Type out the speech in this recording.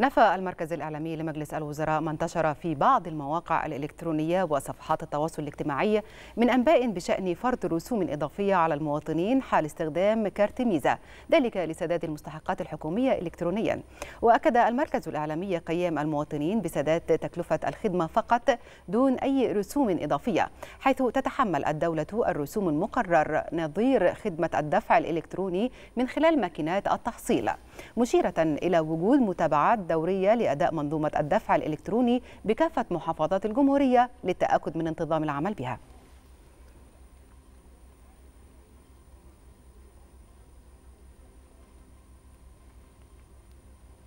نفى المركز الإعلامي لمجلس الوزراء ما انتشر في بعض المواقع الإلكترونية وصفحات التواصل الاجتماعي من أنباء بشأن فرض رسوم إضافية على المواطنين حال استخدام كارت ميزة ذلك لسداد المستحقات الحكومية إلكترونيا وأكد المركز الإعلامي قيام المواطنين بسداد تكلفة الخدمة فقط دون أي رسوم إضافية حيث تتحمل الدولة الرسوم المقرر نظير خدمة الدفع الإلكتروني من خلال ماكينات التحصيل مشيرة إلى وجود متابعات دورية لأداء منظومة الدفع الإلكتروني بكافة محافظات الجمهورية للتأكد من انتظام العمل بها